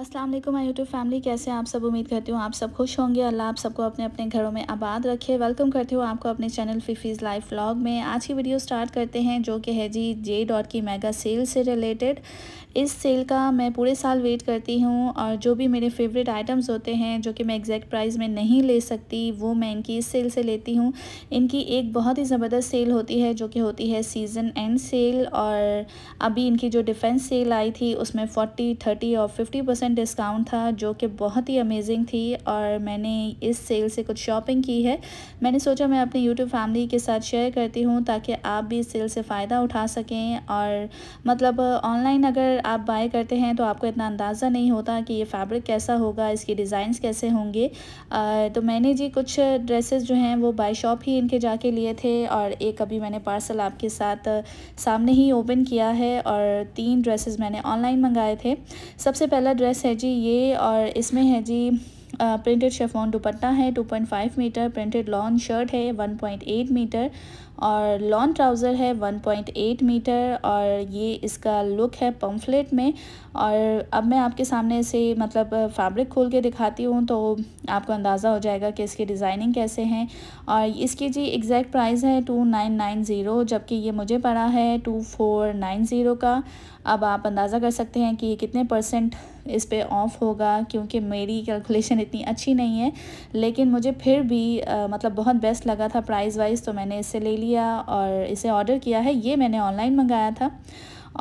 अस्सलाम वालेकुम my YouTube family कैसे आप सब उम्मीद करती हूँ आप सब खुश होंगे अल्लाह आप सबको अपने अपने घरों में आबाद रखे वेलकम करती हूँ आपको अपने चैनल फ़िफ़ीज़ लाइफ व्लॉग में आज की वीडियो स्टार्ट करते हैं जो कि है जी जे डॉट की मेगा सेल से रिलेटेड इस सेल का मैं पूरे साल वेट करती हूँ और जो भी मेरे फेवरेट आइटम्स होते हैं जो कि मैं एग्जैक्ट प्राइस में नहीं ले सकती वो मैं इनकी इस सेल से लेती हूँ इनकी एक बहुत ही ज़बरदस्त सेल होती है जो कि होती है सीज़न एंड सेल और अभी इनकी जो डिफेंस सेल आई थी उसमें फोर्टी थर्टी और फिफ्टी परसेंट डिस्काउंट था जो कि बहुत ही अमेजिंग थी और मैंने इस सेल से कुछ शॉपिंग की है मैंने सोचा मैं अपनी यूट्यूब फैमिली के साथ शेयर करती हूँ ताकि आप भी इस सेल से फ़ायदा उठा सकें और मतलब ऑनलाइन अगर आप बाय करते हैं तो आपको इतना अंदाज़ा नहीं होता कि ये फैब्रिक कैसा होगा इसके डिज़ाइंस कैसे होंगे तो मैंने जी कुछ ड्रेसेस जो हैं वो बाई शॉप ही इनके जाके लिए थे और एक अभी मैंने पार्सल आपके साथ सामने ही ओपन किया है और तीन ड्रेसेस मैंने ऑनलाइन मंगाए थे सबसे पहला ड्रेस ड्रेस है जी ये और इसमें है जी प्रिंटेड शेफोन दुपट्टा है 2.5 मीटर प्रिंटेड लॉन्ग शर्ट है 1.8 मीटर और लॉन्ग ट्राउज़र है 1.8 मीटर और ये इसका लुक है पम्फलेट में और अब मैं आपके सामने से मतलब फैब्रिक खोल के दिखाती हूँ तो आपको अंदाज़ा हो जाएगा कि इसके डिज़ाइनिंग कैसे हैं और इसकी जी एग्जैक्ट प्राइस है टू नाइन नाइन ज़ीरो जबकि ये मुझे पड़ा है टू फोर नाइन ज़ीरो का अब आप अंदाज़ा कर सकते हैं कि कितने परसेंट इस पर ऑफ होगा क्योंकि मेरी कैलकुलेशन इतनी अच्छी नहीं है लेकिन मुझे फिर भी आ, मतलब बहुत बेस्ट लगा था प्राइस वाइज तो मैंने इसे ले लिया लिया और इसे ऑर्डर किया है ये मैंने ऑनलाइन मंगाया था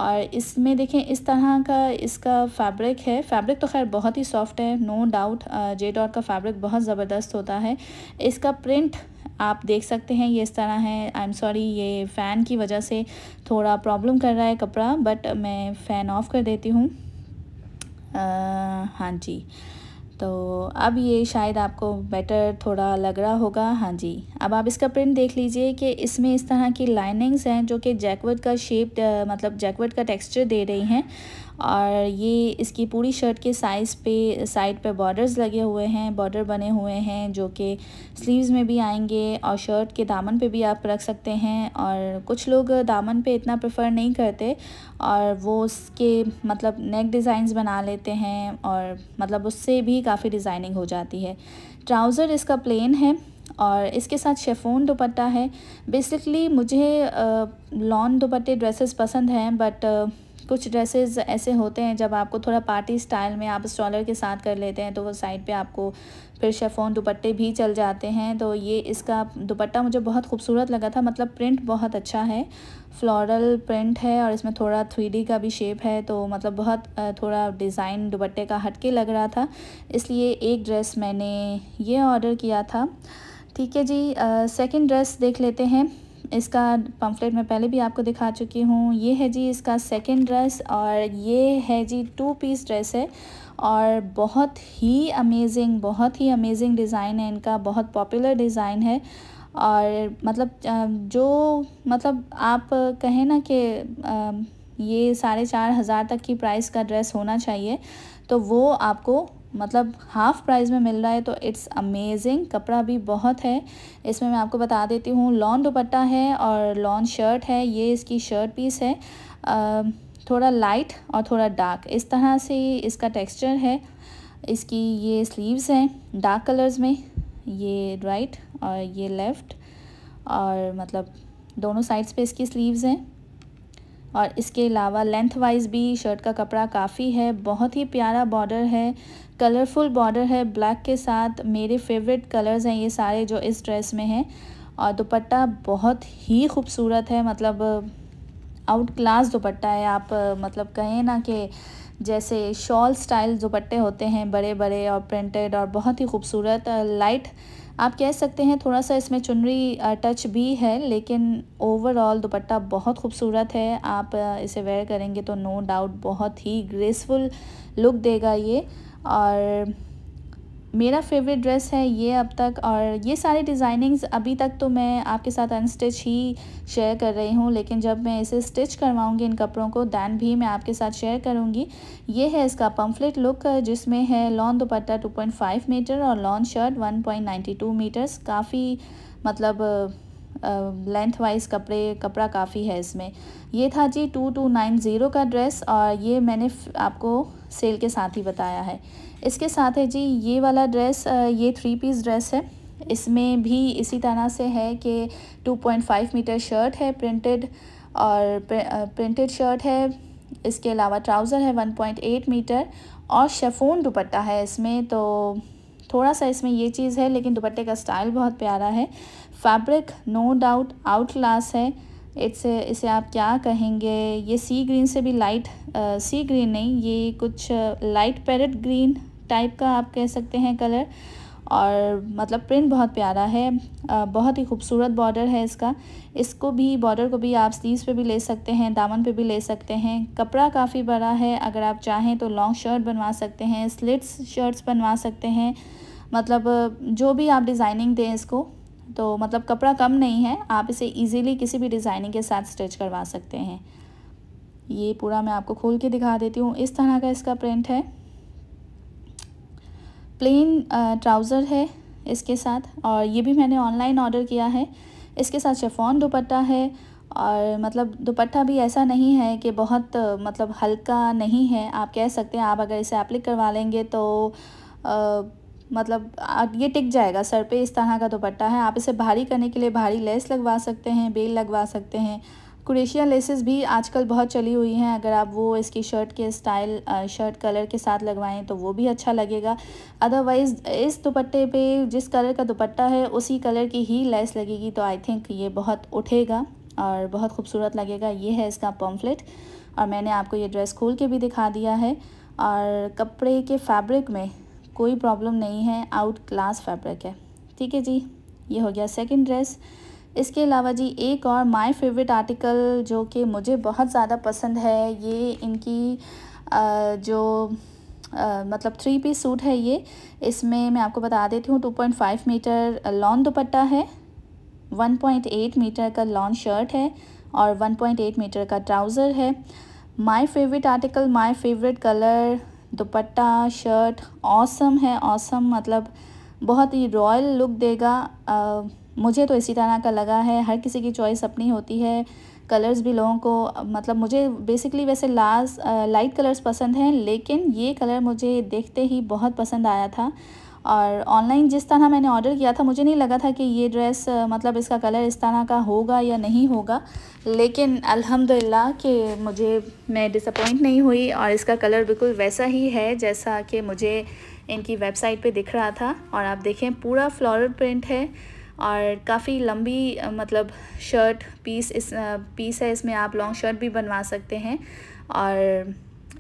और इसमें देखें इस तरह का इसका फैब्रिक है फैब्रिक तो खैर बहुत ही सॉफ्ट है नो डाउट जे डॉट का फैब्रिक बहुत ज़बरदस्त होता है इसका प्रिंट आप देख सकते हैं ये इस तरह है आई एम सॉरी ये फ़ैन की वजह से थोड़ा प्रॉब्लम कर रहा है कपड़ा बट मैं फ़ैन ऑफ़ कर देती हूँ हाँ जी तो अब ये शायद आपको बेटर थोड़ा लग रहा होगा हाँ जी अब आप इसका प्रिंट देख लीजिए कि इसमें इस तरह की लाइनिंग्स हैं जो कि जैकवर्ड का शेप मतलब जैकवर्ड का टेक्सचर दे रही हैं और ये इसकी पूरी शर्ट के साइज़ पे साइड पे बॉर्डर्स लगे हुए हैं बॉर्डर बने हुए हैं जो कि स्लीव्स में भी आएंगे और शर्ट के दामन पे भी आप रख सकते हैं और कुछ लोग दामन पे इतना प्रेफर नहीं करते और वो उसके मतलब नेक डिज़ाइंस बना लेते हैं और मतलब उससे भी काफ़ी डिज़ाइनिंग हो जाती है ट्राउज़र इसका प्लेन है और इसके साथ शेफोन दुपट्टा है बेसिकली मुझे लॉन्ग दुपट्टे ड्रेसेस पसंद हैं बट कुछ ड्रेसेस ऐसे होते हैं जब आपको थोड़ा पार्टी स्टाइल में आप स्टॉलर के साथ कर लेते हैं तो वो साइड पे आपको फिर शेफोन दुपट्टे भी चल जाते हैं तो ये इसका दुपट्टा मुझे बहुत खूबसूरत लगा था मतलब प्रिंट बहुत अच्छा है फ्लोरल प्रिंट है और इसमें थोड़ा थ्री का भी शेप है तो मतलब बहुत थोड़ा डिज़ाइन दुपट्टे का हटके लग रहा था इसलिए एक ड्रेस मैंने ये ऑर्डर किया था ठीक है जी सेकंड ड्रेस देख लेते हैं इसका पम्फलेट मैं पहले भी आपको दिखा चुकी हूँ ये है जी इसका सेकेंड ड्रेस और ये है जी टू पीस ड्रेस है और बहुत ही अमेजिंग बहुत ही अमेजिंग डिज़ाइन है इनका बहुत पॉपुलर डिज़ाइन है और मतलब जो मतलब आप कहें ना कि ये साढ़े चार हज़ार तक की प्राइस का ड्रेस होना चाहिए तो वो आपको मतलब हाफ़ प्राइस में मिल रहा है तो इट्स अमेजिंग कपड़ा भी बहुत है इसमें मैं आपको बता देती हूँ लॉन दुपट्टा है और लॉन शर्ट है ये इसकी शर्ट पीस है थोड़ा लाइट और थोड़ा डार्क इस तरह से इसका टेक्सचर है इसकी ये स्लीव्स हैं डार्क कलर्स में ये राइट और ये लेफ़्ट और मतलब दोनों साइड्स पे इसकी स्लीव्स हैं और इसके अलावा लेंथ वाइज भी शर्ट का कपड़ा काफ़ी है बहुत ही प्यारा बॉर्डर है कलरफुल बॉर्डर है ब्लैक के साथ मेरे फेवरेट कलर्स हैं ये सारे जो इस ड्रेस में हैं और दुपट्टा बहुत ही खूबसूरत है मतलब आउट क्लास दुपट्टा है आप मतलब कहें ना कि जैसे शॉल स्टाइल दुपट्टे होते हैं बड़े बड़े और प्रिंटेड और बहुत ही खूबसूरत लाइट आप कह सकते हैं थोड़ा सा इसमें चुनरी टच भी है लेकिन ओवरऑल दुपट्टा बहुत खूबसूरत है आप इसे वेयर करेंगे तो नो डाउट बहुत ही ग्रेसफुल लुक देगा ये और मेरा फेवरेट ड्रेस है ये अब तक और ये सारे डिज़ाइनिंग्स अभी तक तो मैं आपके साथ अनस्टिच ही शेयर कर रही हूँ लेकिन जब मैं इसे स्टिच करवाऊँगी इन कपड़ों को दैन भी मैं आपके साथ शेयर करूँगी ये है इसका पम्फलेट लुक जिसमें है लॉन् दुपट्टा 2.5 मीटर और लॉन् शर्ट 1.92 मीटर्स काफ़ी मतलब लेंथ वाइज कपड़े कपड़ा काफ़ी है इसमें ये था जी टू टू नाइन ज़ीरो का ड्रेस और ये मैंने आपको सेल के साथ ही बताया है इसके साथ है जी ये वाला ड्रेस ये थ्री पीस ड्रेस है इसमें भी इसी तरह से है कि two point five metre shirt है प्रिंटेड और प्रिंटेड शर्ट है इसके अलावा ट्राउज़र है वन पॉइंट एट मीटर और शेफोन दुपट्टा है इसमें तो थोड़ा सा इसमें ये चीज़ है लेकिन दुपट्टे का स्टाइल बहुत प्यारा है fabric no doubt out class है इट्स इसे आप क्या कहेंगे ये सी ग्रीन से भी लाइट आ, सी ग्रीन नहीं ये कुछ लाइट पैरट ग्रीन टाइप का आप कह सकते हैं कलर और मतलब प्रिंट बहुत प्यारा है बहुत ही खूबसूरत बॉर्डर है इसका इसको भी बॉर्डर को भी आप स्लीव पे भी ले सकते हैं दामन पे भी ले सकते हैं कपड़ा काफ़ी बड़ा है अगर आप चाहें तो लॉन्ग शर्ट बनवा सकते हैं स्लिट्स शर्ट्स बनवा सकते हैं मतलब जो भी आप डिज़ाइनिंग दें इसको तो मतलब कपड़ा कम नहीं है आप इसे ईजीली किसी भी डिज़ाइनिंग के साथ स्टिच करवा सकते हैं ये पूरा मैं आपको खोल के दिखा देती हूँ इस तरह का इसका प्रिंट है प्लेन ट्राउज़र है इसके साथ और ये भी मैंने ऑनलाइन ऑर्डर किया है इसके साथ शेफॉन दुपट्टा है और मतलब दुपट्टा भी ऐसा नहीं है कि बहुत मतलब हल्का नहीं है आप कह सकते हैं आप अगर इसे एप्लिक करवा लेंगे तो मतलब आ, मतलब ये टिक जाएगा सर पे इस तरह का दुपट्टा है आप इसे भारी करने के लिए भारी लेस लगवा सकते हैं बेल लगवा सकते हैं कुरेशिया लेसेस भी आजकल बहुत चली हुई हैं अगर आप वो इसकी शर्ट के स्टाइल शर्ट कलर के साथ लगवाएं तो वो भी अच्छा लगेगा अदरवाइज़ इस दुपट्टे पे जिस कलर का दुपट्टा है उसी कलर की ही लेस लगेगी तो आई थिंक ये बहुत उठेगा और बहुत खूबसूरत लगेगा ये है इसका पम्फलेट और मैंने आपको ये ड्रेस खोल के भी दिखा दिया है और कपड़े के फैब्रिक में कोई प्रॉब्लम नहीं है आउट क्लास फैब्रिक है ठीक है जी ये हो गया सेकंड ड्रेस इसके अलावा जी एक और माय फेवरेट आर्टिकल जो कि मुझे बहुत ज़्यादा पसंद है ये इनकी आ, जो आ, मतलब थ्री पीस सूट है ये इसमें मैं आपको बता देती हूँ two point five metre long dupatta है वन पॉइंट एट मीटर का लॉन्ग शर्ट है और वन पॉइंट एट मीटर का ट्राउज़र है my favourite article my favourite colour dupatta shirt awesome है ऑसम मतलब बहुत ही रॉयल लुक देगा मुझे तो इसी तरह का लगा है हर किसी की चॉइस अपनी होती है कलर्स भी लोगों को मतलब मुझे बेसिकली वैसे लास्ट लाइट कलर्स पसंद हैं लेकिन ये कलर मुझे देखते ही बहुत पसंद आया था और ऑनलाइन जिस तरह मैंने ऑर्डर किया था मुझे नहीं लगा था कि ये ड्रेस मतलब इसका कलर इस तरह का होगा या नहीं होगा लेकिन अल्हम्दुलिल्लाह कि मुझे मैं डिसअपॉइंट नहीं हुई और इसका कलर बिल्कुल वैसा ही है जैसा कि मुझे इनकी वेबसाइट पे दिख रहा था और आप देखें पूरा फ्लोरल प्रिंट है और काफ़ी लंबी मतलब शर्ट पीस इस पीस है इसमें आप लॉन्ग शर्ट भी बनवा सकते हैं और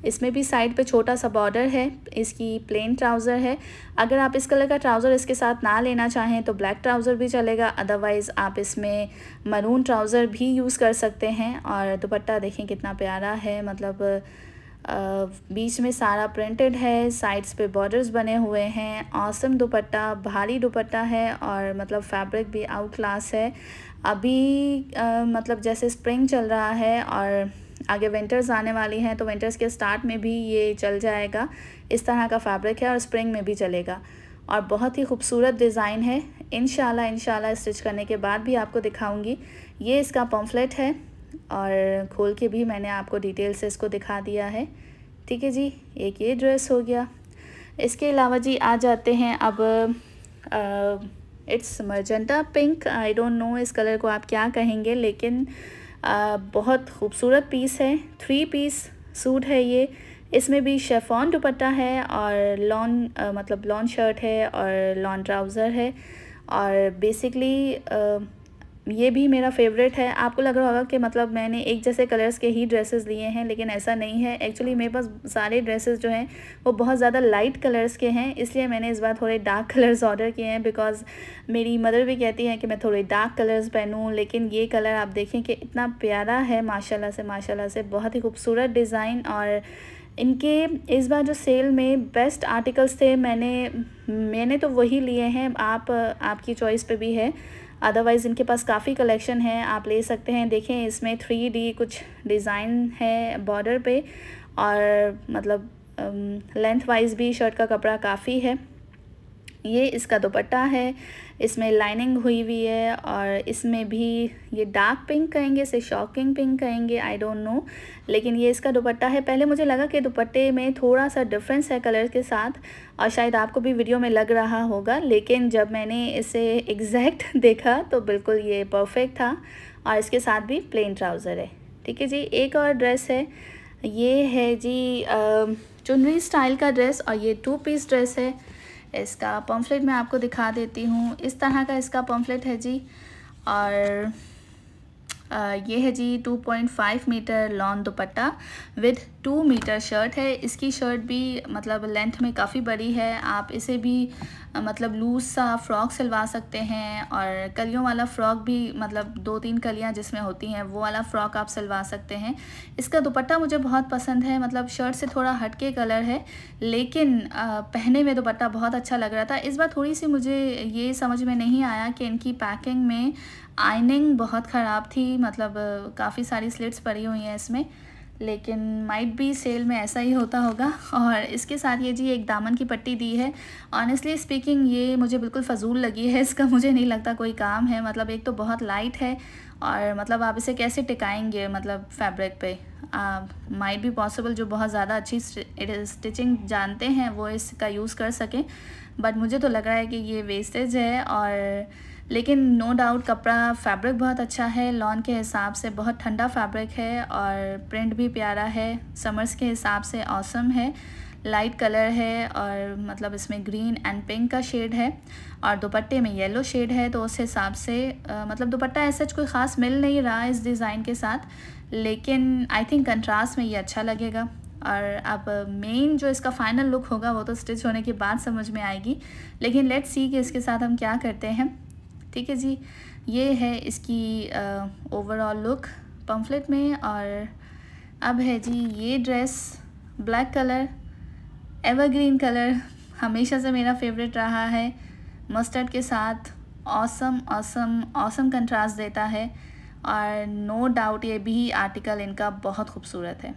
इसमें भी साइड पे छोटा सा बॉर्डर है इसकी प्लेन ट्राउज़र है अगर आप इस कलर का ट्राउज़र इसके साथ ना लेना चाहें तो ब्लैक ट्राउज़र भी चलेगा अदरवाइज़ आप इसमें मरून ट्राउज़र भी यूज़ कर सकते हैं और दुपट्टा देखें कितना प्यारा है मतलब बीच में सारा प्रिंटेड है साइड्स पे बॉर्डर्स बने हुए हैं औसम दुपट्टा भारी दुपट्टा है और मतलब फैब्रिक भी आउट क्लास है अभी आ, मतलब जैसे स्प्रिंग चल रहा है और आगे विंटर्स आने वाली हैं तो विंटर्स के स्टार्ट में भी ये चल जाएगा इस तरह का फैब्रिक है और स्प्रिंग में भी चलेगा और बहुत ही खूबसूरत डिज़ाइन है इन शाला स्टिच करने के बाद भी आपको दिखाऊंगी ये इसका पम्फलेट है और खोल के भी मैंने आपको डिटेल से इसको दिखा दिया है ठीक है जी एक ये ड्रेस हो गया इसके अलावा जी आ जाते हैं अब it's magenta pink I don't know इस कलर को आप क्या कहेंगे लेकिन आ, बहुत खूबसूरत पीस है थ्री पीस सूट है ये इसमें भी शेफॉन दुपट्टा है और लॉन मतलब लॉन शर्ट है और लॉन ट्राउज़र है और बेसिकली ये भी मेरा फेवरेट है आपको लग रहा होगा कि मतलब मैंने एक जैसे कलर्स के ही ड्रेसेस लिए हैं लेकिन ऐसा नहीं है एक्चुअली मेरे पास सारे ड्रेसेस जो हैं वो बहुत ज़्यादा लाइट कलर्स के हैं इसलिए मैंने इस बार थोड़े डार्क कलर्स ऑर्डर किए हैं बिकॉज मेरी मदर भी कहती हैं कि मैं थोड़े डार्क कलर्स पहनूँ लेकिन ये कलर आप देखें कि इतना प्यारा है माशाला से माशाला से बहुत ही खूबसूरत डिज़ाइन और इनके इस बार जो सेल में बेस्ट आर्टिकल्स थे मैंने मैंने तो वही लिए हैं आप आपकी चॉइस पे भी है अदरवाइज़ इनके पास काफ़ी कलेक्शन है आप ले सकते हैं देखें इसमें थ्री डी कुछ डिज़ाइन है बॉर्डर पे और मतलब लेंथ वाइज भी शर्ट का कपड़ा काफ़ी है ये इसका दुपट्टा है इसमें लाइनिंग हुई हुई है और इसमें भी ये डार्क पिंक कहेंगे इसे शॉकिंग पिंक कहेंगे आई डोंट नो लेकिन ये इसका दुपट्टा है पहले मुझे लगा कि दुपट्टे में थोड़ा सा डिफरेंस है कलर के साथ और शायद आपको भी वीडियो में लग रहा होगा लेकिन जब मैंने इसे एग्जैक्ट देखा तो बिल्कुल ये परफेक्ट था और इसके साथ भी प्लेन ट्राउज़र है ठीक है जी एक और ड्रेस है ये है जी चुनरी स्टाइल का ड्रेस और ये टू पीस ड्रेस है इसका पम्फलेट मैं आपको दिखा देती हूँ इस तरह का इसका पम्फलेट है जी और ये है जी 2.5 metre long dupatta with 2 metre shirt है इसकी शर्ट भी मतलब लेंथ में काफ़ी बड़ी है आप इसे भी मतलब लूज सा फ्रॉक सिलवा सकते हैं और कलियों वाला फ़्रॉक भी मतलब दो तीन कलियां जिसमें होती हैं वो वाला फ़्रॉक आप सिलवा सकते हैं इसका दुपट्टा मुझे बहुत पसंद है मतलब शर्ट से थोड़ा हटके कलर है लेकिन पहने में दुपट्टा बहुत अच्छा लग रहा था इस बार थोड़ी सी मुझे ये समझ में नहीं आया कि इनकी पैकिंग में आइनिंग बहुत ख़राब थी मतलब काफ़ी सारी स्लिट्स पड़ी हुई हैं इसमें लेकिन माइट भी सेल में ऐसा ही होता होगा और इसके साथ ये जी एक दामन की पट्टी दी है ऑनेस्टली स्पीकिंग ये मुझे बिल्कुल फजूल लगी है इसका मुझे नहीं लगता कोई काम है मतलब एक तो बहुत लाइट है और मतलब आप इसे कैसे टिकाएंगे मतलब फैब्रिक पे माइट भी पॉसिबल जो बहुत ज़्यादा अच्छी स्टिचिंग जानते हैं वो इसका यूज़ कर सकें बट मुझे तो लग रहा है कि ये वेस्टेज है और लेकिन नो डाउट कपड़ा फैब्रिक बहुत अच्छा है लॉन के हिसाब से बहुत ठंडा फैब्रिक है और प्रिंट भी प्यारा है समर्स के हिसाब से औसम है लाइट कलर है और मतलब इसमें ग्रीन एंड पिंक का शेड है और दुपट्टे में येलो शेड है तो उस हिसाब से आ, मतलब दुपट्टा ऐसा कोई ख़ास मिल नहीं रहा इस डिज़ाइन के साथ लेकिन आई थिंक कंट्रास्ट में ये अच्छा लगेगा और अब मेन जो इसका फाइनल लुक होगा वो तो स्टिच होने के बाद समझ में आएगी लेकिन लेट्स सी कि इसके साथ हम क्या करते हैं ठीक है जी ये है इसकी ओवरऑल लुक पम्फलेट में और अब है जी ये dress black colour evergreen colour हमेशा से मेरा फेवरेट रहा है मस्टर्ड के साथ ऑसम ऑसम ऑसम कंट्रास्ट देता है और नो डाउट ये भी आर्टिकल इनका बहुत खूबसूरत है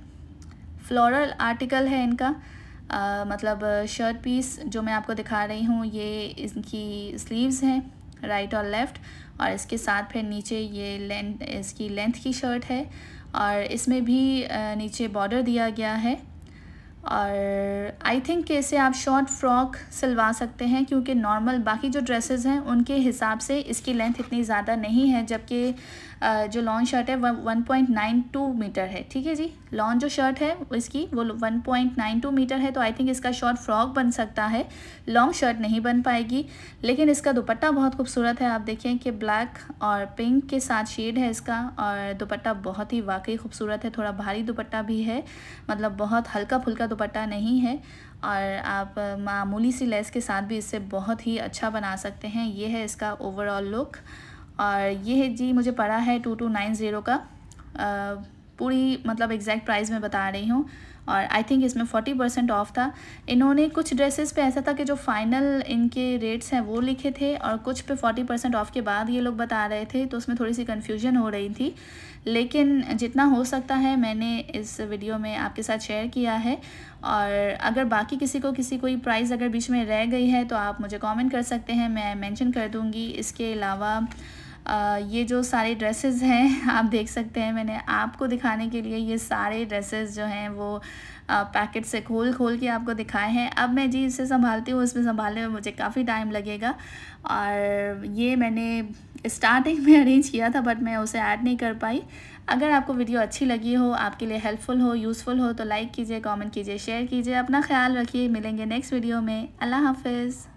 फ्लोरल आर्टिकल है इनका आ, मतलब शर्ट पीस जो मैं आपको दिखा रही हूँ ये इनकी स्लीव्स हैं राइट और लेफ़्ट और इसके साथ फिर नीचे ये लेंथ इसकी लेंथ की शर्ट है और इसमें भी नीचे बॉर्डर दिया गया है और आई थिंक इसे आप शॉर्ट फ्रॉक सिलवा सकते हैं क्योंकि नॉर्मल बाकी जो ड्रेसेस हैं उनके हिसाब से इसकी लेंथ इतनी ज़्यादा नहीं है जबकि जो लॉन्ग शर्ट है वह one point nine two metre है ठीक है जी लॉन्ग जो शर्ट है इसकी वो one point nine two metre है तो आई थिंक इसका शॉर्ट फ्रॉक बन सकता है लॉन्ग शर्ट नहीं बन पाएगी लेकिन इसका दुपट्टा बहुत खूबसूरत है आप देखें कि ब्लैक और पिंक के साथ शेड है इसका और दुपट्टा बहुत ही वाकई खूबसूरत है थोड़ा भारी दुपट्टा भी है मतलब बहुत हल्का फुल्का दुपट्टा नहीं है और आप मामूली सी लेस के साथ भी इससे बहुत ही अच्छा बना सकते हैं ये है इसका ओवरऑल लुक और ये है जी मुझे पड़ा है टू टू नाइन ज़ीरो का आ, पूरी मतलब एग्जैक्ट प्राइस में बता रही हूँ और आई थिंक इसमें फोर्टी परसेंट ऑफ था इन्होंने कुछ ड्रेसेस पे ऐसा था कि जो फाइनल इनके रेट्स हैं वो लिखे थे और कुछ पे फोर्टी परसेंट ऑफ के बाद ये लोग बता रहे थे तो उसमें थोड़ी सी कन्फ्यूजन हो रही थी लेकिन जितना हो सकता है मैंने इस वीडियो में आपके साथ शेयर किया है और अगर बाकी किसी को किसी कोई प्राइस अगर बीच में रह गई है तो आप मुझे कॉमेंट कर सकते हैं मैं मैंशन कर दूँगी इसके अलावा ये जो सारे ड्रेसेस हैं आप देख सकते हैं मैंने आपको दिखाने के लिए ये सारे ड्रेसेस जो हैं वो पैकेट से खोल खोल के आपको दिखाए हैं अब मैं जी इसे संभालती हूँ इसमें संभालने में मुझे काफ़ी टाइम लगेगा और ये मैंने स्टार्टिंग में अरेंज किया था बट मैं उसे ऐड नहीं कर पाई अगर आपको वीडियो अच्छी लगी हो आपके लिए हेल्पफुल हो यूज़फुल हो तो लाइक कीजिए कमेंट कीजिए शेयर कीजिए अपना ख्याल रखिए मिलेंगे नेक्स्ट वीडियो में अल्लाह हाफिज़